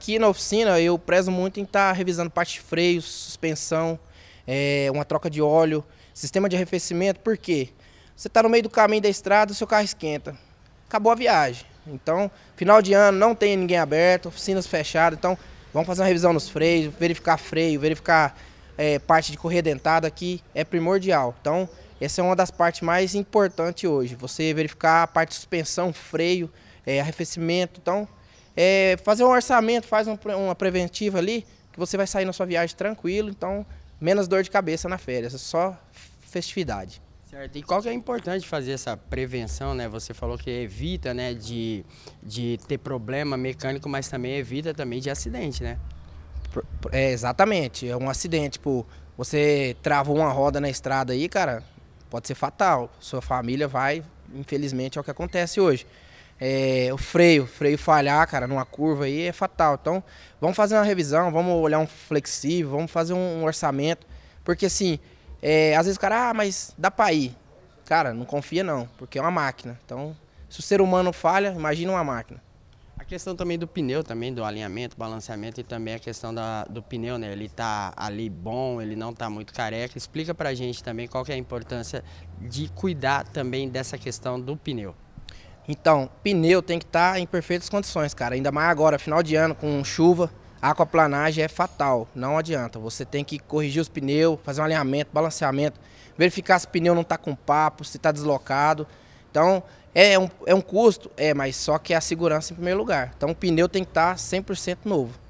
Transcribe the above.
Aqui na oficina eu prezo muito em estar tá revisando parte de freio, suspensão, é, uma troca de óleo, sistema de arrefecimento, por quê? Você está no meio do caminho da estrada, o seu carro esquenta. Acabou a viagem. Então, final de ano, não tem ninguém aberto, oficinas fechadas, então vamos fazer uma revisão nos freios, verificar freio, verificar é, parte de correia dentada aqui é primordial. Então, essa é uma das partes mais importantes hoje. Você verificar a parte de suspensão, freio, é, arrefecimento. Então, é, fazer um orçamento, faz um, uma preventiva ali, que você vai sair na sua viagem tranquilo, então menos dor de cabeça na férias, é só festividade. Certo. E qual que é importante fazer essa prevenção, né? Você falou que evita, né, de, de ter problema mecânico, mas também evita também de acidente, né? É, exatamente. É um acidente, tipo, você travou uma roda na estrada aí, cara, pode ser fatal. Sua família vai, infelizmente, é o que acontece hoje é, o freio, freio falhar, cara, numa curva aí é fatal. Então, vamos fazer uma revisão, vamos olhar um flexível, vamos fazer um, um orçamento. Porque assim, é, às vezes o cara, ah, mas dá pra ir. Cara, não confia não, porque é uma máquina. Então, se o ser humano falha, imagina uma máquina. A questão também do pneu, também do alinhamento, balanceamento e também a questão da, do pneu, né? Ele tá ali bom, ele não tá muito careca. Explica pra gente também qual que é a importância de cuidar também dessa questão do pneu. Então, pneu tem que estar tá em perfeitas condições, cara. Ainda mais agora, final de ano, com chuva, aquaplanagem é fatal. Não adianta. Você tem que corrigir os pneus, fazer um alinhamento, balanceamento, verificar se o pneu não está com papo, se está deslocado. Então, é um, é um custo? É, mas só que é a segurança em primeiro lugar. Então, o pneu tem que estar tá 100% novo.